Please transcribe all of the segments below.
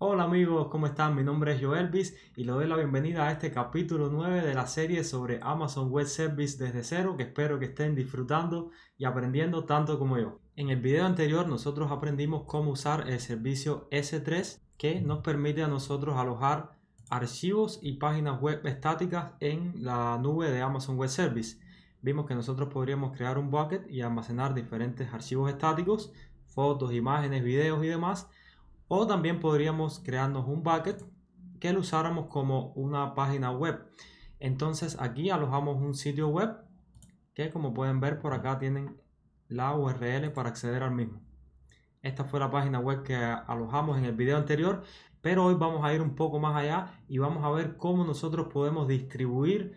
Hola amigos, ¿cómo están? Mi nombre es Joelvis y le doy la bienvenida a este capítulo 9 de la serie sobre Amazon Web Service desde cero que espero que estén disfrutando y aprendiendo tanto como yo. En el video anterior nosotros aprendimos cómo usar el servicio S3 que nos permite a nosotros alojar archivos y páginas web estáticas en la nube de Amazon Web Service. Vimos que nosotros podríamos crear un bucket y almacenar diferentes archivos estáticos, fotos, imágenes, videos y demás o también podríamos crearnos un bucket que lo usáramos como una página web. Entonces aquí alojamos un sitio web que como pueden ver por acá tienen la URL para acceder al mismo. Esta fue la página web que alojamos en el video anterior, pero hoy vamos a ir un poco más allá y vamos a ver cómo nosotros podemos distribuir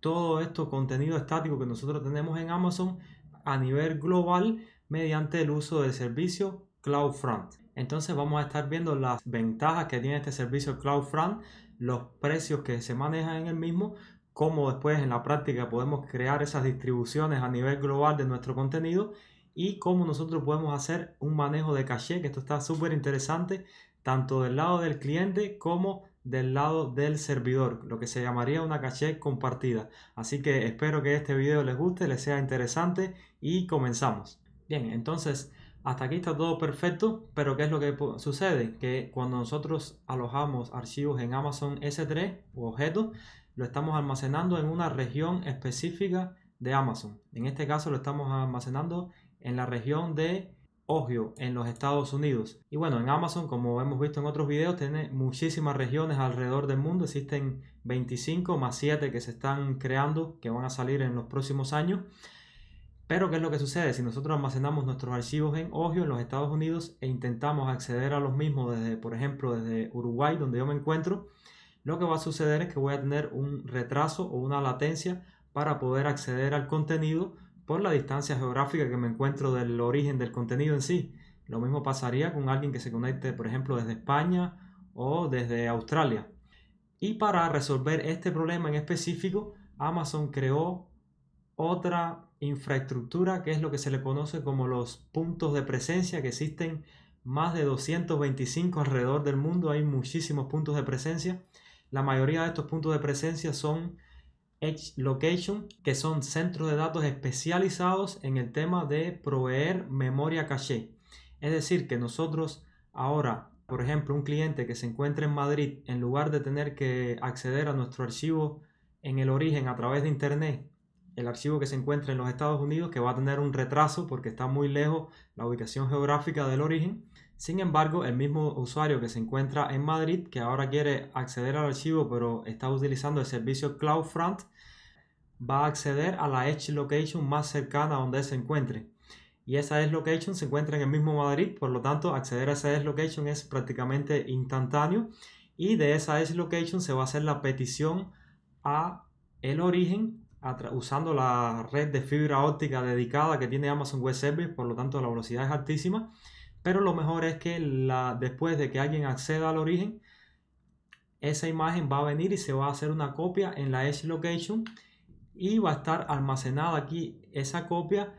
todo esto contenido estático que nosotros tenemos en Amazon a nivel global mediante el uso del servicio CloudFront. Entonces vamos a estar viendo las ventajas que tiene este servicio CloudFront, los precios que se manejan en el mismo, cómo después en la práctica podemos crear esas distribuciones a nivel global de nuestro contenido y cómo nosotros podemos hacer un manejo de caché, que esto está súper interesante, tanto del lado del cliente como del lado del servidor, lo que se llamaría una caché compartida. Así que espero que este video les guste, les sea interesante y comenzamos. Bien, entonces hasta aquí está todo perfecto, pero ¿qué es lo que sucede? Que cuando nosotros alojamos archivos en Amazon S3 o objetos, lo estamos almacenando en una región específica de Amazon. En este caso lo estamos almacenando en la región de Ohio, en los Estados Unidos. Y bueno, en Amazon, como hemos visto en otros videos, tiene muchísimas regiones alrededor del mundo. Existen 25 más 7 que se están creando, que van a salir en los próximos años. Pero ¿qué es lo que sucede? Si nosotros almacenamos nuestros archivos en Ogio en los Estados Unidos e intentamos acceder a los mismos desde, por ejemplo, desde Uruguay, donde yo me encuentro, lo que va a suceder es que voy a tener un retraso o una latencia para poder acceder al contenido por la distancia geográfica que me encuentro del origen del contenido en sí. Lo mismo pasaría con alguien que se conecte, por ejemplo, desde España o desde Australia. Y para resolver este problema en específico, Amazon creó otra infraestructura, que es lo que se le conoce como los puntos de presencia, que existen más de 225 alrededor del mundo, hay muchísimos puntos de presencia. La mayoría de estos puntos de presencia son Edge Location, que son centros de datos especializados en el tema de proveer memoria caché. Es decir, que nosotros ahora, por ejemplo, un cliente que se encuentra en Madrid, en lugar de tener que acceder a nuestro archivo en el origen a través de Internet el archivo que se encuentra en los Estados Unidos, que va a tener un retraso porque está muy lejos la ubicación geográfica del origen. Sin embargo, el mismo usuario que se encuentra en Madrid, que ahora quiere acceder al archivo pero está utilizando el servicio CloudFront, va a acceder a la Edge Location más cercana a donde se encuentre. Y esa Edge Location se encuentra en el mismo Madrid, por lo tanto, acceder a esa Edge Location es prácticamente instantáneo. Y de esa Edge Location se va a hacer la petición a el origen usando la red de fibra óptica dedicada que tiene Amazon Web Service, por lo tanto la velocidad es altísima, pero lo mejor es que después de que alguien acceda al origen, esa imagen va a venir y se va a hacer una copia en la Edge Location y va a estar almacenada aquí esa copia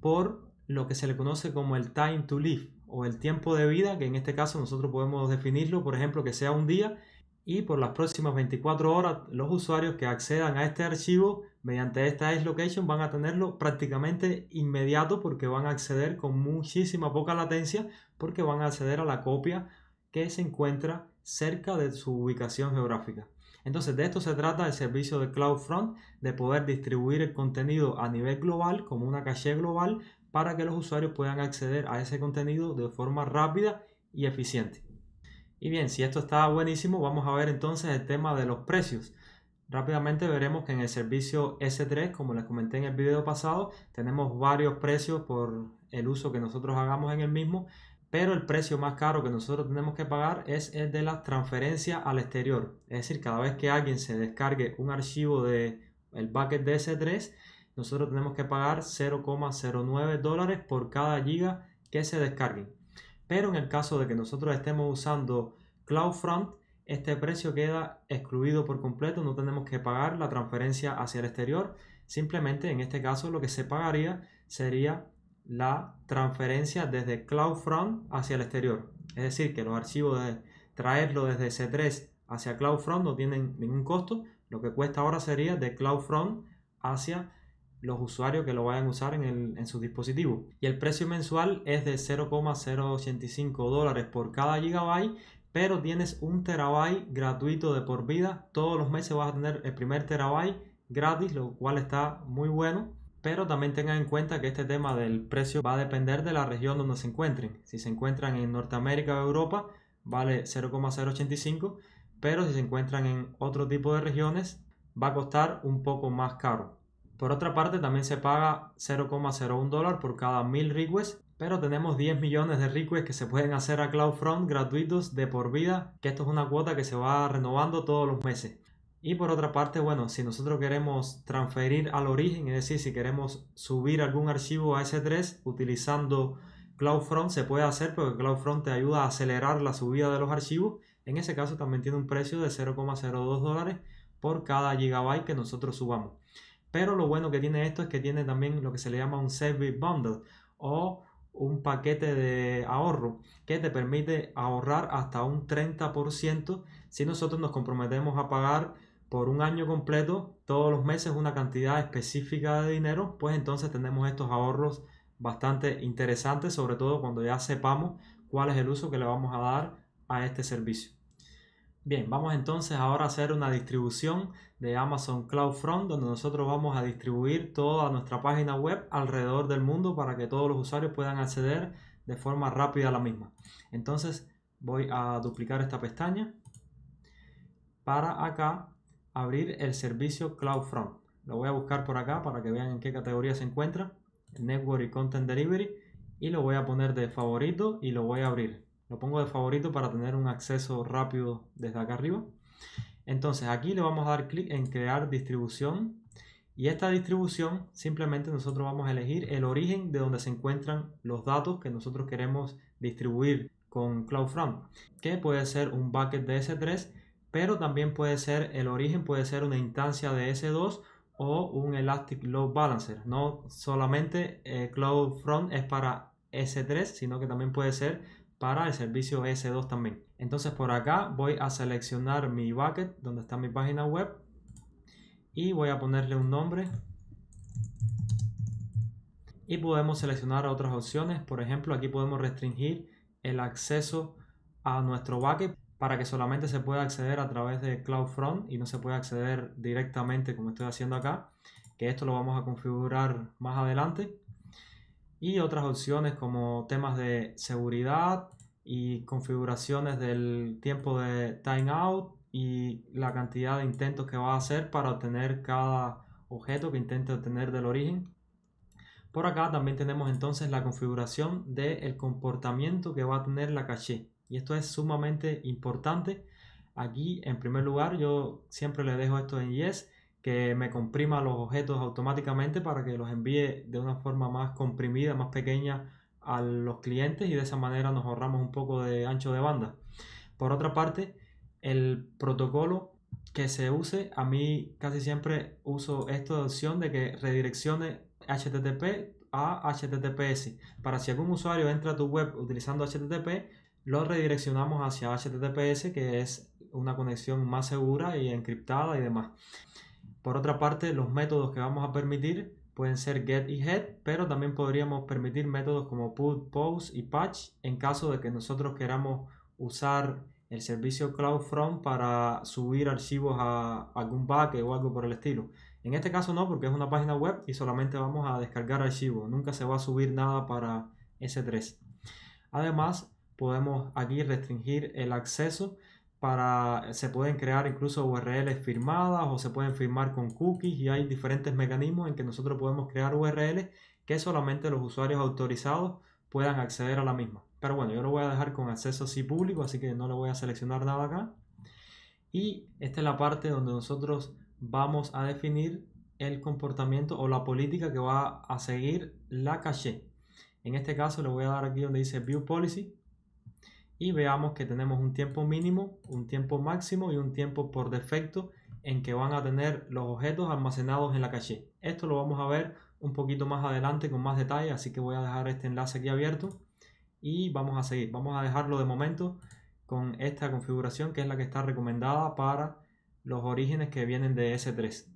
por lo que se le conoce como el time to live o el tiempo de vida, que en este caso nosotros podemos definirlo, por ejemplo, que sea un día y por las próximas 24 horas los usuarios que accedan a este archivo mediante esta Location van a tenerlo prácticamente inmediato porque van a acceder con muchísima poca latencia porque van a acceder a la copia que se encuentra cerca de su ubicación geográfica. Entonces de esto se trata el servicio de CloudFront, de poder distribuir el contenido a nivel global como una caché global para que los usuarios puedan acceder a ese contenido de forma rápida y eficiente. Y bien, si esto está buenísimo, vamos a ver entonces el tema de los precios. Rápidamente veremos que en el servicio S3, como les comenté en el video pasado, tenemos varios precios por el uso que nosotros hagamos en el mismo, pero el precio más caro que nosotros tenemos que pagar es el de la transferencia al exterior. Es decir, cada vez que alguien se descargue un archivo de bucket de S3, nosotros tenemos que pagar 0,09 dólares por cada giga que se descargue Pero en el caso de que nosotros estemos usando CloudFront, este precio queda excluido por completo, no tenemos que pagar la transferencia hacia el exterior, simplemente en este caso lo que se pagaría sería la transferencia desde CloudFront hacia el exterior. Es decir, que los archivos de traerlo desde C3 hacia CloudFront no tienen ningún costo, lo que cuesta ahora sería de CloudFront hacia los usuarios que lo vayan a usar en, su dispositivo Y el precio mensual es de 0,085 dólares por cada gigabyte pero tienes un terabyte gratuito de por vida. Todos los meses vas a tener el primer terabyte gratis, lo cual está muy bueno. Pero también tengan en cuenta que este tema del precio va a depender de la región donde se encuentren. Si se encuentran en Norteamérica o Europa, vale 0,085, pero si se encuentran en otro tipo de regiones, va a costar un poco más caro. Por otra parte, también se paga 0,01 dólar por cada 1000 requests pero tenemos 10 millones de requests que se pueden hacer a CloudFront gratuitos de por vida, que esto es una cuota que se va renovando todos los meses. Y por otra parte, bueno, si nosotros queremos transferir al origen, es decir, si queremos subir algún archivo a S3 utilizando CloudFront, se puede hacer porque CloudFront te ayuda a acelerar la subida de los archivos. En ese caso también tiene un precio de 0,02 dólares por cada gigabyte que nosotros subamos. Pero lo bueno que tiene esto es que tiene también lo que se le llama un Service Bundle o un paquete de ahorro que te permite ahorrar hasta un 30% si nosotros nos comprometemos a pagar por un año completo todos los meses una cantidad específica de dinero, pues entonces tenemos estos ahorros bastante interesantes, sobre todo cuando ya sepamos cuál es el uso que le vamos a dar a este servicio. Bien, vamos entonces ahora a hacer una distribución de Amazon CloudFront donde nosotros vamos a distribuir toda nuestra página web alrededor del mundo para que todos los usuarios puedan acceder de forma rápida a la misma. Entonces voy a duplicar esta pestaña para acá abrir el servicio CloudFront. Lo voy a buscar por acá para que vean en qué categoría se encuentra, Network y Content Delivery y lo voy a poner de favorito y lo voy a abrir. Lo pongo de favorito para tener un acceso rápido desde acá arriba. Entonces aquí le vamos a dar clic en crear distribución y esta distribución simplemente nosotros vamos a elegir el origen de donde se encuentran los datos que nosotros queremos distribuir con CloudFront, que puede ser un bucket de S3, pero también puede ser el origen, puede ser una instancia de S2 o un Elastic Load Balancer. No solamente eh, CloudFront es para S3, sino que también puede ser para el servicio S2 también. Entonces por acá voy a seleccionar mi bucket donde está mi página web y voy a ponerle un nombre y podemos seleccionar otras opciones. Por ejemplo, aquí podemos restringir el acceso a nuestro bucket para que solamente se pueda acceder a través de CloudFront y no se pueda acceder directamente como estoy haciendo acá, que esto lo vamos a configurar más adelante y otras opciones como temas de seguridad y configuraciones del tiempo de timeout y la cantidad de intentos que va a hacer para obtener cada objeto que intente obtener del origen. Por acá también tenemos entonces la configuración del comportamiento que va a tener la caché y esto es sumamente importante. Aquí en primer lugar yo siempre le dejo esto en yes que me comprima los objetos automáticamente para que los envíe de una forma más comprimida, más pequeña a los clientes y de esa manera nos ahorramos un poco de ancho de banda. Por otra parte, el protocolo que se use, a mí casi siempre uso esta opción de que redireccione HTTP a HTTPS. Para si algún usuario entra a tu web utilizando HTTP, lo redireccionamos hacia HTTPS, que es una conexión más segura y encriptada y demás. Por otra parte, los métodos que vamos a permitir pueden ser get y head, pero también podríamos permitir métodos como put, post y patch en caso de que nosotros queramos usar el servicio CloudFront para subir archivos a algún bucket o algo por el estilo. En este caso no, porque es una página web y solamente vamos a descargar archivos, nunca se va a subir nada para S3. Además, podemos aquí restringir el acceso para se pueden crear incluso URLs firmadas o se pueden firmar con cookies y hay diferentes mecanismos en que nosotros podemos crear URLs que solamente los usuarios autorizados puedan acceder a la misma. Pero bueno, yo lo voy a dejar con acceso así público, así que no le voy a seleccionar nada acá. Y esta es la parte donde nosotros vamos a definir el comportamiento o la política que va a seguir la caché. En este caso le voy a dar aquí donde dice View Policy y veamos que tenemos un tiempo mínimo, un tiempo máximo y un tiempo por defecto en que van a tener los objetos almacenados en la caché. Esto lo vamos a ver un poquito más adelante con más detalle, así que voy a dejar este enlace aquí abierto y vamos a seguir. Vamos a dejarlo de momento con esta configuración que es la que está recomendada para los orígenes que vienen de S3.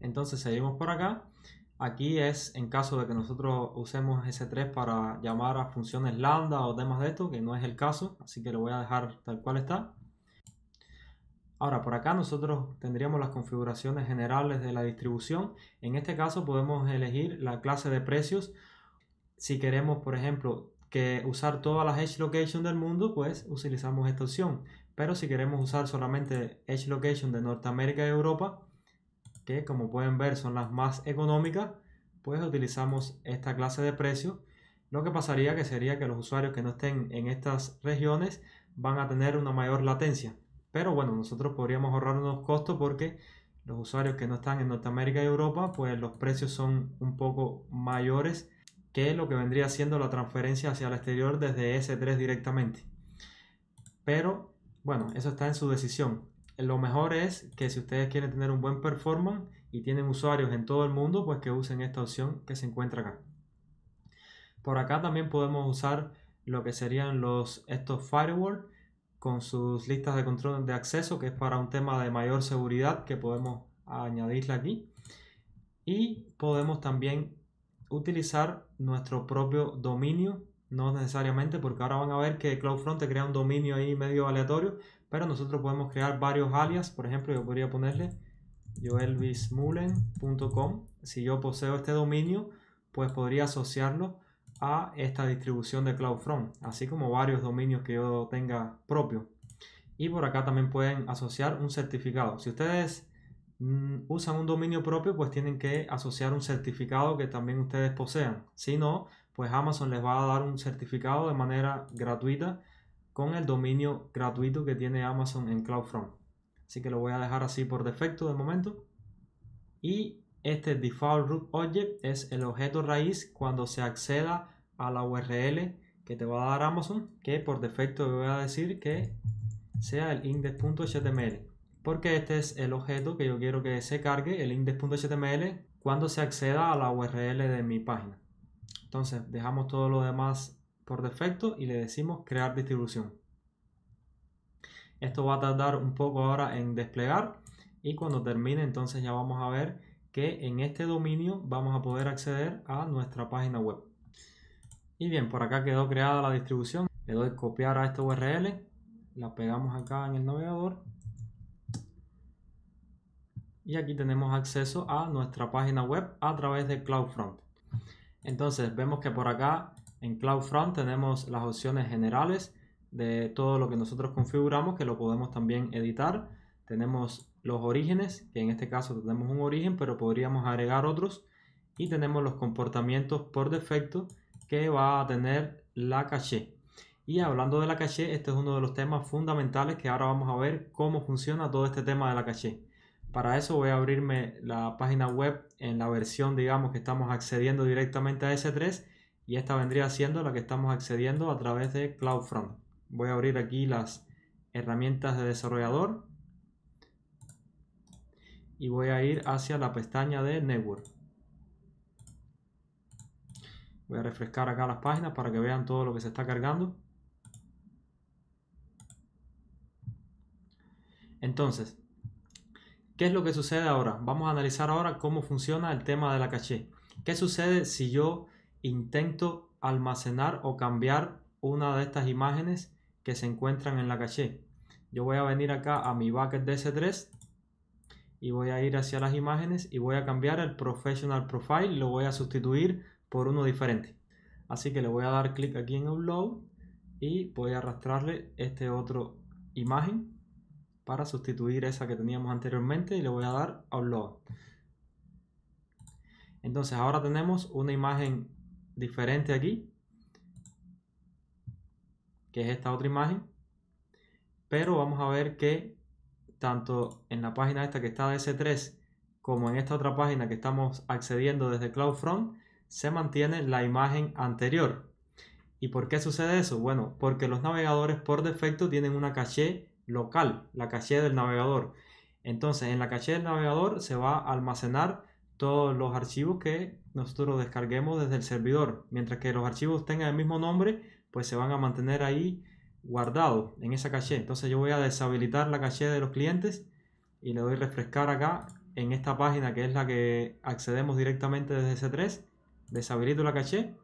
Entonces seguimos por acá Aquí es en caso de que nosotros usemos S3 para llamar a funciones lambda o demás de esto, que no es el caso, así que lo voy a dejar tal cual está. Ahora, por acá nosotros tendríamos las configuraciones generales de la distribución. En este caso podemos elegir la clase de precios. Si queremos, por ejemplo, que usar todas las Edge Location del mundo, pues utilizamos esta opción. Pero si queremos usar solamente Edge Location de Norteamérica y Europa, que como pueden ver son las más económicas, pues utilizamos esta clase de precio. Lo que pasaría que sería que los usuarios que no estén en estas regiones van a tener una mayor latencia. Pero bueno, nosotros podríamos ahorrar unos costos porque los usuarios que no están en Norteamérica y Europa, pues los precios son un poco mayores que lo que vendría siendo la transferencia hacia el exterior desde S3 directamente. Pero bueno, eso está en su decisión lo mejor es que si ustedes quieren tener un buen performance y tienen usuarios en todo el mundo, pues que usen esta opción que se encuentra acá. Por acá también podemos usar lo que serían los, estos firewall con sus listas de control de acceso, que es para un tema de mayor seguridad que podemos añadirle aquí. Y podemos también utilizar nuestro propio dominio, no necesariamente, porque ahora van a ver que CloudFront crea un dominio ahí medio aleatorio, pero nosotros podemos crear varios alias. Por ejemplo, yo podría ponerle joelvismulen.com. Si yo poseo este dominio, pues podría asociarlo a esta distribución de CloudFront, así como varios dominios que yo tenga propio. Y por acá también pueden asociar un certificado. Si ustedes mm, usan un dominio propio, pues tienen que asociar un certificado que también ustedes posean. Si no, pues Amazon les va a dar un certificado de manera gratuita con el dominio gratuito que tiene Amazon en CloudFront. Así que lo voy a dejar así por defecto de momento. Y este default root object es el objeto raíz cuando se acceda a la URL que te va a dar Amazon, que por defecto voy a decir que sea el index.html, porque este es el objeto que yo quiero que se cargue, el index.html, cuando se acceda a la URL de mi página. Entonces dejamos todo lo demás por defecto y le decimos crear distribución. Esto va a tardar un poco ahora en desplegar y cuando termine entonces ya vamos a ver que en este dominio vamos a poder acceder a nuestra página web. Y bien, por acá quedó creada la distribución. Le doy copiar a esta URL, la pegamos acá en el navegador y aquí tenemos acceso a nuestra página web a través de CloudFront. Entonces vemos que por acá en CloudFront tenemos las opciones generales de todo lo que nosotros configuramos, que lo podemos también editar. Tenemos los orígenes, que en este caso tenemos un origen, pero podríamos agregar otros. Y tenemos los comportamientos por defecto que va a tener la caché. Y hablando de la caché, este es uno de los temas fundamentales que ahora vamos a ver cómo funciona todo este tema de la caché. Para eso voy a abrirme la página web en la versión, digamos, que estamos accediendo directamente a S3 y esta vendría siendo la que estamos accediendo a través de CloudFront. Voy a abrir aquí las herramientas de desarrollador y voy a ir hacia la pestaña de Network. Voy a refrescar acá las páginas para que vean todo lo que se está cargando. Entonces, ¿qué es lo que sucede ahora? Vamos a analizar ahora cómo funciona el tema de la caché. ¿Qué sucede si yo intento almacenar o cambiar una de estas imágenes que se encuentran en la caché. Yo voy a venir acá a mi bucket DS3 y voy a ir hacia las imágenes y voy a cambiar el Professional Profile, lo voy a sustituir por uno diferente. Así que le voy a dar clic aquí en Upload y voy a arrastrarle este otro imagen para sustituir esa que teníamos anteriormente y le voy a dar Upload. Entonces ahora tenemos una imagen diferente aquí, que es esta otra imagen, pero vamos a ver que tanto en la página esta que está de S3 como en esta otra página que estamos accediendo desde CloudFront, se mantiene la imagen anterior. ¿Y por qué sucede eso? Bueno, porque los navegadores por defecto tienen una caché local, la caché del navegador. Entonces, en la caché del navegador se va a almacenar todos los archivos que nosotros descarguemos desde el servidor. Mientras que los archivos tengan el mismo nombre, pues se van a mantener ahí guardados en esa caché. Entonces yo voy a deshabilitar la caché de los clientes y le doy refrescar acá en esta página que es la que accedemos directamente desde C3. Deshabilito la caché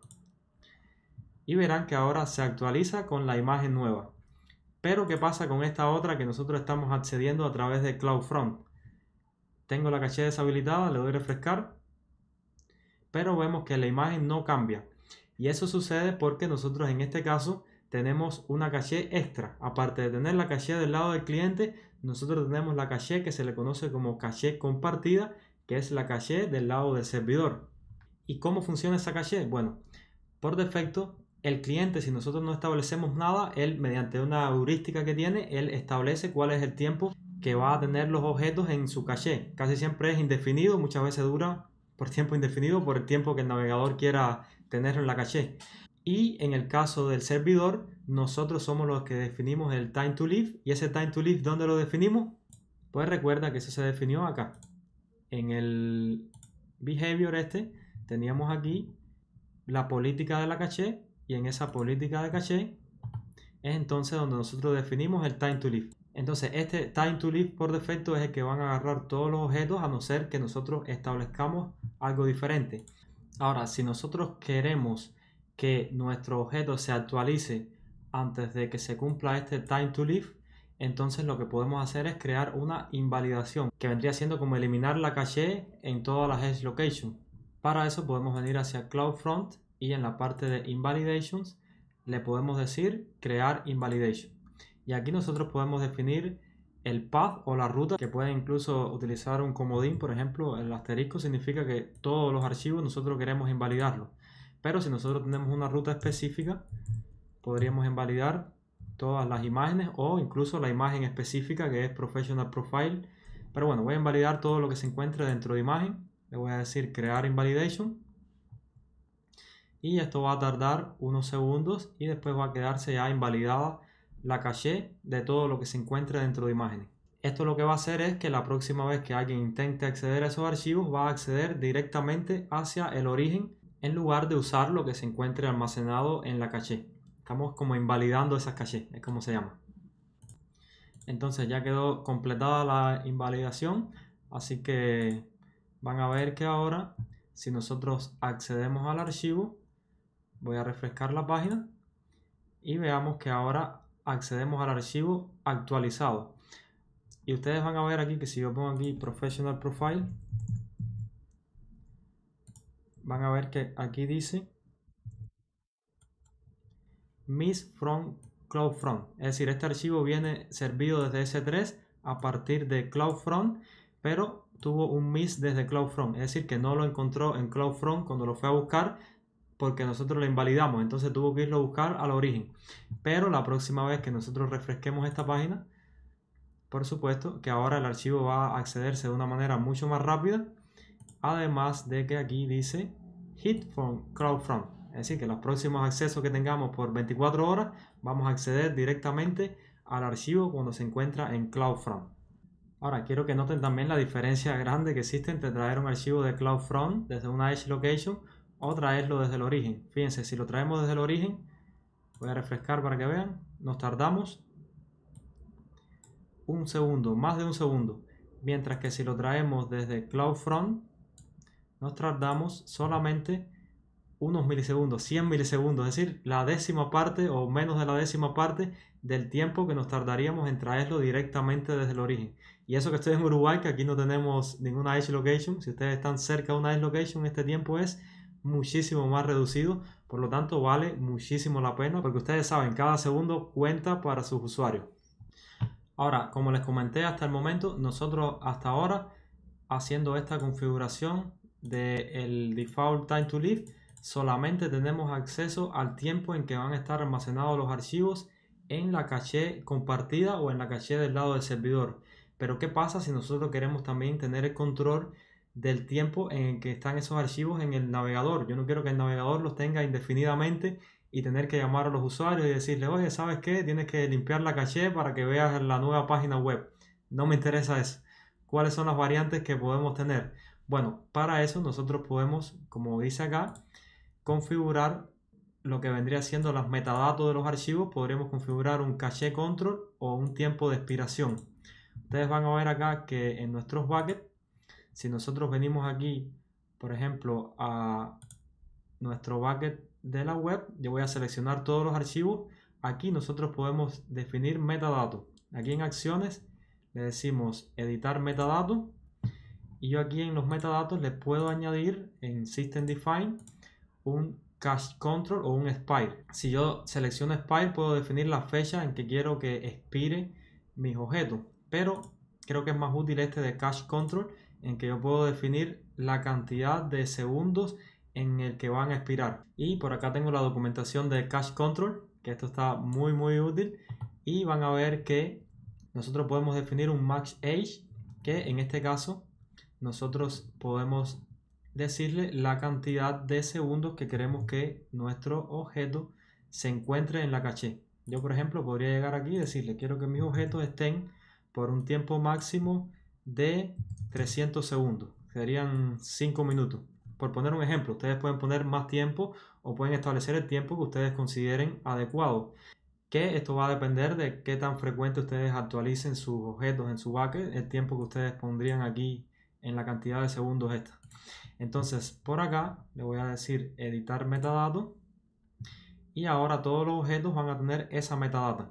y verán que ahora se actualiza con la imagen nueva. Pero ¿qué pasa con esta otra que nosotros estamos accediendo a través de CloudFront? Tengo la caché deshabilitada, le doy refrescar pero vemos que la imagen no cambia. Y eso sucede porque nosotros en este caso tenemos una caché extra. Aparte de tener la caché del lado del cliente, nosotros tenemos la caché que se le conoce como caché compartida, que es la caché del lado del servidor. ¿Y cómo funciona esa caché? Bueno, por defecto, el cliente, si nosotros no establecemos nada, él mediante una heurística que tiene, él establece cuál es el tiempo que va a tener los objetos en su caché. Casi siempre es indefinido, muchas veces dura por tiempo indefinido, por el tiempo que el navegador quiera tenerlo en la caché. Y en el caso del servidor, nosotros somos los que definimos el time to live. ¿Y ese time to live dónde lo definimos? Pues recuerda que eso se definió acá. En el behavior este teníamos aquí la política de la caché y en esa política de caché es entonces donde nosotros definimos el time to live. Entonces, este time to live por defecto es el que van a agarrar todos los objetos a no ser que nosotros establezcamos algo diferente. Ahora, si nosotros queremos que nuestro objeto se actualice antes de que se cumpla este time to live, entonces lo que podemos hacer es crear una invalidación que vendría siendo como eliminar la caché en todas las edge locations. Para eso podemos venir hacia CloudFront y en la parte de invalidations le podemos decir crear invalidation. Y aquí nosotros podemos definir el path o la ruta que puede incluso utilizar un comodín, por ejemplo, el asterisco significa que todos los archivos nosotros queremos invalidarlos. Pero si nosotros tenemos una ruta específica, podríamos invalidar todas las imágenes o incluso la imagen específica que es Professional Profile. Pero bueno, voy a invalidar todo lo que se encuentre dentro de imagen. Le voy a decir crear invalidation. Y esto va a tardar unos segundos y después va a quedarse ya invalidada la caché de todo lo que se encuentre dentro de imágenes. Esto lo que va a hacer es que la próxima vez que alguien intente acceder a esos archivos va a acceder directamente hacia el origen en lugar de usar lo que se encuentre almacenado en la caché. Estamos como invalidando esas caché, es como se llama. Entonces ya quedó completada la invalidación, así que van a ver que ahora si nosotros accedemos al archivo, voy a refrescar la página y veamos que ahora accedemos al archivo actualizado. Y ustedes van a ver aquí que si yo pongo aquí Professional Profile, van a ver que aquí dice Miss from CloudFront. Es decir, este archivo viene servido desde S3 a partir de CloudFront, pero tuvo un miss desde CloudFront. Es decir, que no lo encontró en CloudFront cuando lo fue a buscar, porque nosotros la invalidamos, entonces tuvo que irlo a buscar al origen. Pero la próxima vez que nosotros refresquemos esta página, por supuesto que ahora el archivo va a accederse de una manera mucho más rápida, además de que aquí dice hit from CloudFront es decir que los próximos accesos que tengamos por 24 horas vamos a acceder directamente al archivo cuando se encuentra en CloudFront. Ahora, quiero que noten también la diferencia grande que existe entre traer un archivo de CloudFront desde una Edge Location o traerlo desde el origen. Fíjense, si lo traemos desde el origen, voy a refrescar para que vean, nos tardamos un segundo, más de un segundo. Mientras que si lo traemos desde CloudFront, nos tardamos solamente unos milisegundos, 100 milisegundos, es decir, la décima parte o menos de la décima parte del tiempo que nos tardaríamos en traerlo directamente desde el origen. Y eso que estoy en Uruguay, que aquí no tenemos ninguna edge location, si ustedes están cerca de una edge location, este tiempo es muchísimo más reducido, por lo tanto vale muchísimo la pena porque ustedes saben, cada segundo cuenta para sus usuarios. Ahora, como les comenté hasta el momento, nosotros hasta ahora haciendo esta configuración del el default time to live, solamente tenemos acceso al tiempo en que van a estar almacenados los archivos en la caché compartida o en la caché del lado del servidor. Pero ¿qué pasa si nosotros queremos también tener el control del tiempo en que están esos archivos en el navegador. Yo no quiero que el navegador los tenga indefinidamente y tener que llamar a los usuarios y decirles, oye, ¿sabes qué? Tienes que limpiar la caché para que veas la nueva página web. No me interesa eso. ¿Cuáles son las variantes que podemos tener? Bueno, para eso nosotros podemos, como dice acá, configurar lo que vendría siendo las metadatos de los archivos. Podremos configurar un caché control o un tiempo de expiración. Ustedes van a ver acá que en nuestros buckets si nosotros venimos aquí, por ejemplo, a nuestro bucket de la web, yo voy a seleccionar todos los archivos. Aquí nosotros podemos definir metadatos. Aquí en acciones le decimos editar metadatos. Y yo aquí en los metadatos le puedo añadir en System Define un Cache Control o un Expire. Si yo selecciono Expire puedo definir la fecha en que quiero que expire mis objetos. Pero creo que es más útil este de Cache Control en que yo puedo definir la cantidad de segundos en el que van a expirar. Y por acá tengo la documentación de cache Control, que esto está muy muy útil. Y van a ver que nosotros podemos definir un max age, que en este caso nosotros podemos decirle la cantidad de segundos que queremos que nuestro objeto se encuentre en la caché. Yo, por ejemplo, podría llegar aquí y decirle, quiero que mis objetos estén por un tiempo máximo de 300 segundos, serían 5 minutos. Por poner un ejemplo, ustedes pueden poner más tiempo o pueden establecer el tiempo que ustedes consideren adecuado. Que esto va a depender de qué tan frecuente ustedes actualicen sus objetos en su bucket, el tiempo que ustedes pondrían aquí en la cantidad de segundos esta. Entonces, por acá le voy a decir editar metadato y ahora todos los objetos van a tener esa metadata.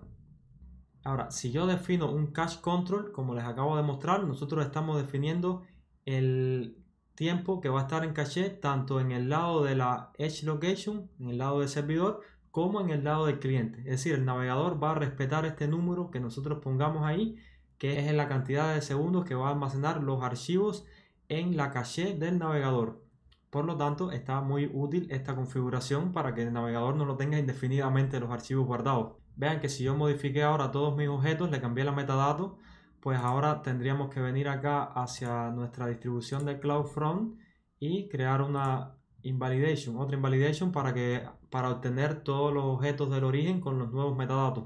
Ahora, si yo defino un cache control, como les acabo de mostrar, nosotros estamos definiendo el tiempo que va a estar en caché tanto en el lado de la edge location, en el lado del servidor, como en el lado del cliente. Es decir, el navegador va a respetar este número que nosotros pongamos ahí, que es la cantidad de segundos que va a almacenar los archivos en la caché del navegador. Por lo tanto, está muy útil esta configuración para que el navegador no lo tenga indefinidamente los archivos guardados. Vean que si yo modifiqué ahora todos mis objetos, le cambié la metadatos, pues ahora tendríamos que venir acá hacia nuestra distribución de CloudFront y crear una invalidation, otra invalidation para, que, para obtener todos los objetos del origen con los nuevos metadatos.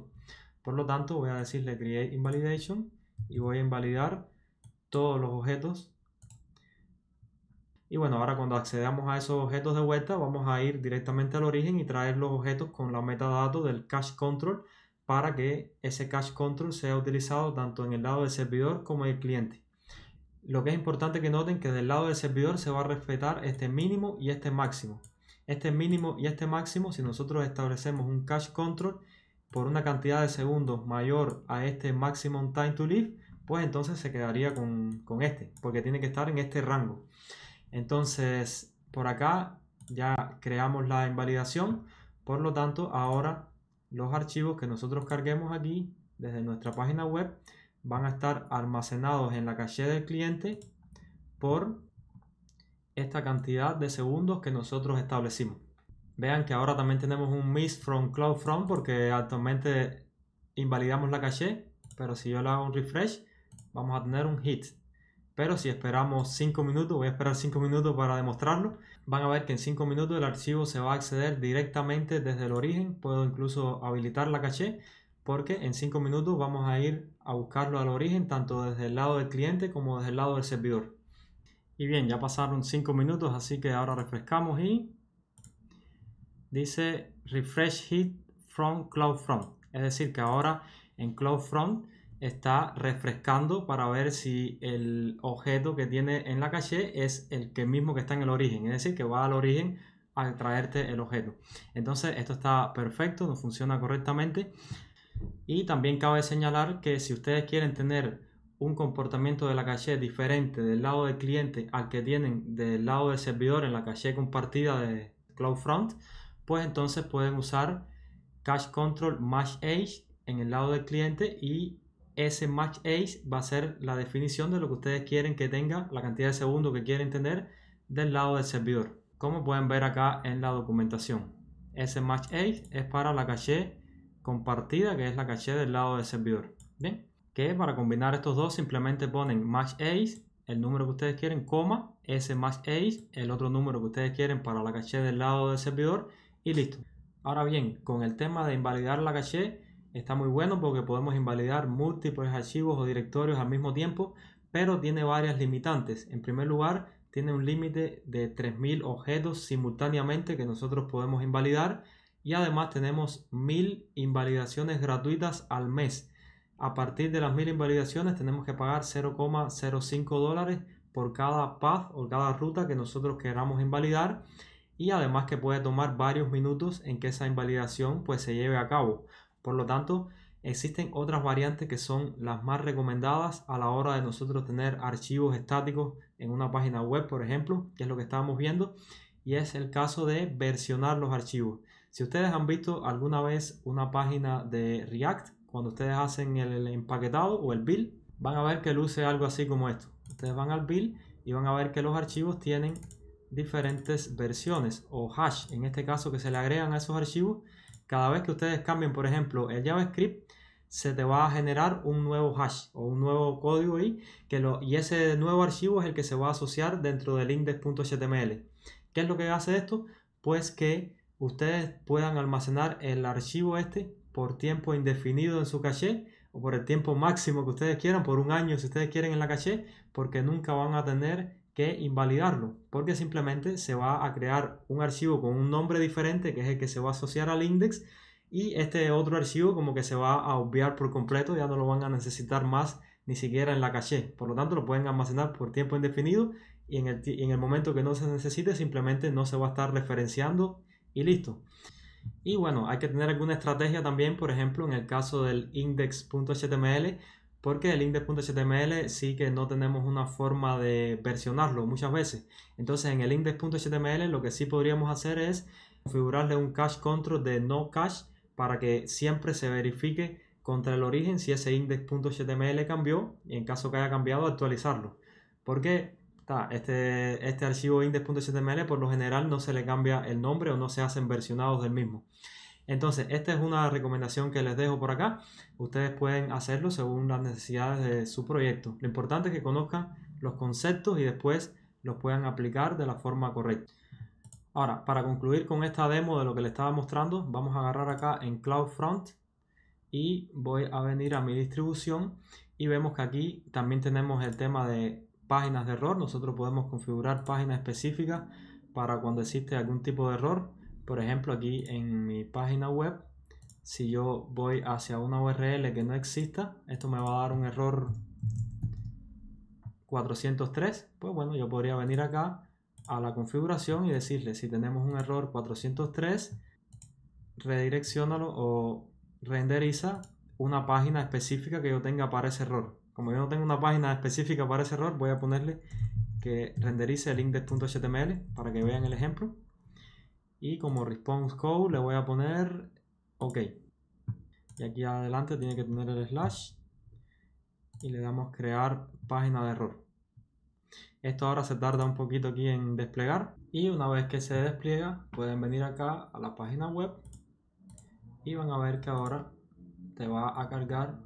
Por lo tanto, voy a decirle create invalidation y voy a invalidar todos los objetos y bueno, ahora cuando accedamos a esos objetos de vuelta, vamos a ir directamente al origen y traer los objetos con la metadatos del cache control para que ese cache control sea utilizado tanto en el lado del servidor como el cliente. Lo que es importante que noten que del lado del servidor se va a respetar este mínimo y este máximo. Este mínimo y este máximo, si nosotros establecemos un cache control por una cantidad de segundos mayor a este maximum time to live, pues entonces se quedaría con, con este, porque tiene que estar en este rango. Entonces, por acá ya creamos la invalidación. Por lo tanto, ahora los archivos que nosotros carguemos aquí desde nuestra página web van a estar almacenados en la caché del cliente por esta cantidad de segundos que nosotros establecimos. Vean que ahora también tenemos un miss from cloud porque actualmente invalidamos la caché, pero si yo le hago un refresh, vamos a tener un hit. Pero si esperamos 5 minutos, voy a esperar 5 minutos para demostrarlo, van a ver que en 5 minutos el archivo se va a acceder directamente desde el origen. Puedo incluso habilitar la caché porque en 5 minutos vamos a ir a buscarlo al origen tanto desde el lado del cliente como desde el lado del servidor. Y bien, ya pasaron 5 minutos, así que ahora refrescamos y dice refresh hit from CloudFront. Es decir, que ahora en CloudFront está refrescando para ver si el objeto que tiene en la caché es el que mismo que está en el origen, es decir, que va al origen a traerte el objeto. Entonces esto está perfecto, no funciona correctamente. Y también cabe señalar que si ustedes quieren tener un comportamiento de la caché diferente del lado del cliente al que tienen del lado del servidor en la caché compartida de CloudFront, pues entonces pueden usar Cache Control más Age en el lado del cliente y ese match age va a ser la definición de lo que ustedes quieren que tenga, la cantidad de segundos que quieren tener del lado del servidor, como pueden ver acá en la documentación. Ese match age es para la caché compartida, que es la caché del lado del servidor. Bien, que para combinar estos dos simplemente ponen match age el número que ustedes quieren, coma, ese match age el otro número que ustedes quieren para la caché del lado del servidor y listo. Ahora bien, con el tema de invalidar la caché, Está muy bueno porque podemos invalidar múltiples archivos o directorios al mismo tiempo, pero tiene varias limitantes. En primer lugar, tiene un límite de 3000 objetos simultáneamente que nosotros podemos invalidar y además tenemos 1000 invalidaciones gratuitas al mes. A partir de las 1000 invalidaciones tenemos que pagar 0,05 dólares por cada path o cada ruta que nosotros queramos invalidar y además que puede tomar varios minutos en que esa invalidación pues se lleve a cabo. Por lo tanto, existen otras variantes que son las más recomendadas a la hora de nosotros tener archivos estáticos en una página web, por ejemplo, que es lo que estábamos viendo, y es el caso de versionar los archivos. Si ustedes han visto alguna vez una página de React, cuando ustedes hacen el empaquetado o el build, van a ver que luce algo así como esto. Ustedes van al build y van a ver que los archivos tienen diferentes versiones o hash en este caso que se le agregan a esos archivos cada vez que ustedes cambien, por ejemplo, el JavaScript, se te va a generar un nuevo hash o un nuevo código ahí, que lo, y ese nuevo archivo es el que se va a asociar dentro del index.html. ¿Qué es lo que hace esto? Pues que ustedes puedan almacenar el archivo este por tiempo indefinido en su caché o por el tiempo máximo que ustedes quieran, por un año si ustedes quieren en la caché, porque nunca van a tener que invalidarlo, porque simplemente se va a crear un archivo con un nombre diferente, que es el que se va a asociar al index, y este otro archivo como que se va a obviar por completo, ya no lo van a necesitar más ni siquiera en la caché, por lo tanto lo pueden almacenar por tiempo indefinido y en el, momento que no se necesite simplemente no se va a estar referenciando y listo. Y bueno, hay que tener alguna estrategia también, por ejemplo, en el caso del index.html, porque el index.html sí que no tenemos una forma de versionarlo muchas veces. Entonces en el index.html lo que sí podríamos hacer es configurarle un cache control de no cache para que siempre se verifique contra el origen si ese index.html cambió y en caso que haya cambiado actualizarlo. Porque este, este archivo index.html por lo general no se le cambia el nombre o no se hacen versionados del mismo. Entonces, esta es una recomendación que les dejo por acá. Ustedes pueden hacerlo según las necesidades de su proyecto. Lo importante es que conozcan los conceptos y después los puedan aplicar de la forma correcta. Ahora, para concluir con esta demo de lo que les estaba mostrando, vamos a agarrar acá en CloudFront y voy a venir a mi distribución y vemos que aquí también tenemos el tema de páginas de error. Nosotros podemos configurar páginas específicas para cuando existe algún tipo de error por ejemplo, aquí en mi página web, si yo voy hacia una URL que no exista, esto me va a dar un error 403. Pues bueno, yo podría venir acá a la configuración y decirle si tenemos un error 403, redireccionalo o renderiza una página específica que yo tenga para ese error. Como yo no tengo una página específica para ese error, voy a ponerle que renderice el index.html para que vean el ejemplo. Y como response code le voy a poner OK. Y aquí adelante tiene que tener el slash. Y le damos crear página de error. Esto ahora se tarda un poquito aquí en desplegar. Y una vez que se despliega, pueden venir acá a la página web. Y van a ver que ahora te va a cargar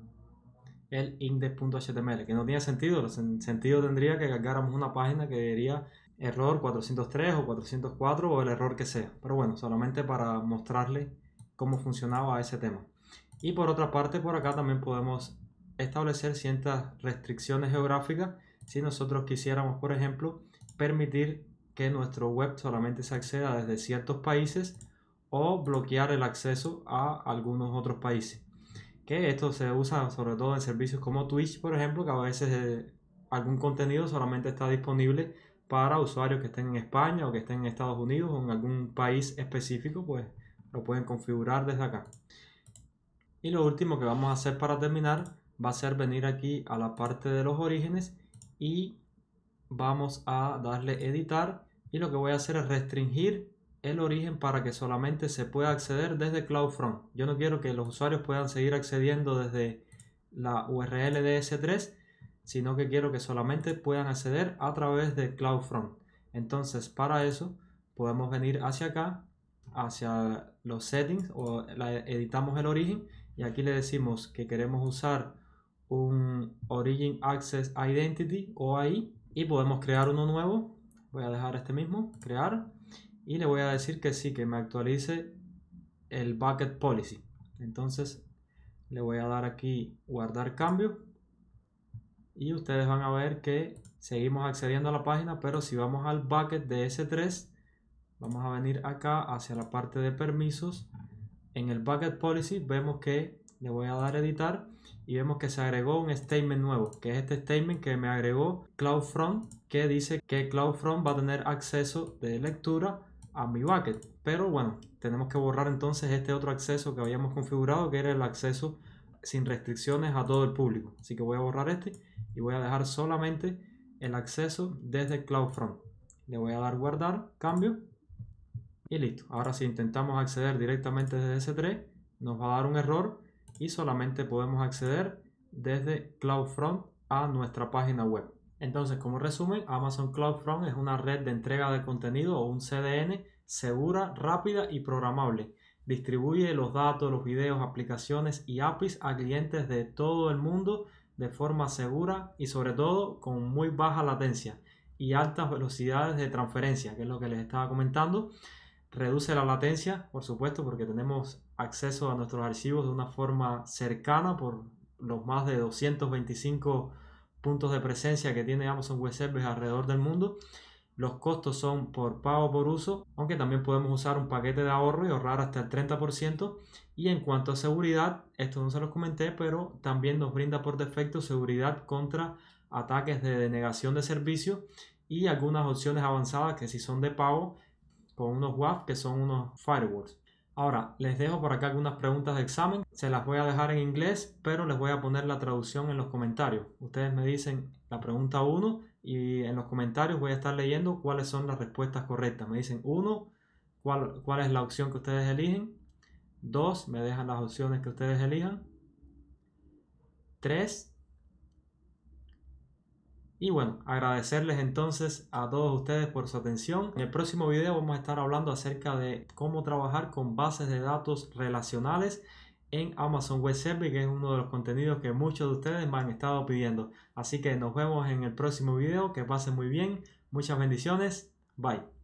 el index.html. Que no tiene sentido. El sentido tendría que cargáramos una página que diría error 403 o 404 o el error que sea. Pero bueno, solamente para mostrarle cómo funcionaba ese tema. Y por otra parte, por acá también podemos establecer ciertas restricciones geográficas si nosotros quisiéramos, por ejemplo, permitir que nuestro web solamente se acceda desde ciertos países o bloquear el acceso a algunos otros países. Que esto se usa sobre todo en servicios como Twitch, por ejemplo, que a veces eh, algún contenido solamente está disponible para usuarios que estén en España o que estén en Estados Unidos o en algún país específico, pues lo pueden configurar desde acá. Y lo último que vamos a hacer para terminar va a ser venir aquí a la parte de los orígenes y vamos a darle editar y lo que voy a hacer es restringir el origen para que solamente se pueda acceder desde CloudFront. Yo no quiero que los usuarios puedan seguir accediendo desde la URL de S3 sino que quiero que solamente puedan acceder a través de CloudFront. Entonces, para eso, podemos venir hacia acá, hacia los settings, o editamos el origen, y aquí le decimos que queremos usar un Origin Access Identity, o ahí y podemos crear uno nuevo. Voy a dejar este mismo, crear, y le voy a decir que sí, que me actualice el Bucket Policy. Entonces, le voy a dar aquí guardar cambio y ustedes van a ver que seguimos accediendo a la página pero si vamos al bucket de S3 vamos a venir acá hacia la parte de permisos en el bucket policy vemos que le voy a dar editar y vemos que se agregó un statement nuevo que es este statement que me agregó CloudFront que dice que CloudFront va a tener acceso de lectura a mi bucket pero bueno tenemos que borrar entonces este otro acceso que habíamos configurado que era el acceso sin restricciones a todo el público. Así que voy a borrar este y voy a dejar solamente el acceso desde CloudFront. Le voy a dar guardar, cambio y listo. Ahora si intentamos acceder directamente desde S3 nos va a dar un error y solamente podemos acceder desde CloudFront a nuestra página web. Entonces, como resumen, Amazon CloudFront es una red de entrega de contenido o un CDN segura, rápida y programable Distribuye los datos, los videos, aplicaciones y APIs a clientes de todo el mundo de forma segura y sobre todo con muy baja latencia y altas velocidades de transferencia, que es lo que les estaba comentando. Reduce la latencia, por supuesto, porque tenemos acceso a nuestros archivos de una forma cercana por los más de 225 puntos de presencia que tiene Amazon Web Services alrededor del mundo los costos son por pago por uso, aunque también podemos usar un paquete de ahorro y ahorrar hasta el 30%. Y en cuanto a seguridad, esto no se los comenté, pero también nos brinda por defecto seguridad contra ataques de denegación de servicio y algunas opciones avanzadas que si son de pago con unos WAF que son unos firewalls. Ahora, les dejo por acá algunas preguntas de examen. Se las voy a dejar en inglés, pero les voy a poner la traducción en los comentarios. Ustedes me dicen la pregunta 1 y en los comentarios voy a estar leyendo cuáles son las respuestas correctas. Me dicen, uno, cuál, es la opción que ustedes eligen. Dos, me dejan las opciones que ustedes elijan. 3. y bueno, agradecerles entonces a todos ustedes por su atención. En el próximo video vamos a estar hablando acerca de cómo trabajar con bases de datos relacionales en Amazon Web Service, que es uno de los contenidos que muchos de ustedes me han estado pidiendo. Así que nos vemos en el próximo video, que pasen muy bien, muchas bendiciones, bye.